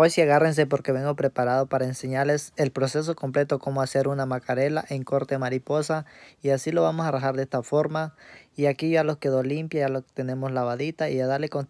Hoy sí agárrense porque vengo preparado para enseñarles el proceso completo cómo hacer una macarela en corte mariposa y así lo vamos a rajar de esta forma y aquí ya los quedó limpia, ya lo tenemos lavadita y a darle con todo.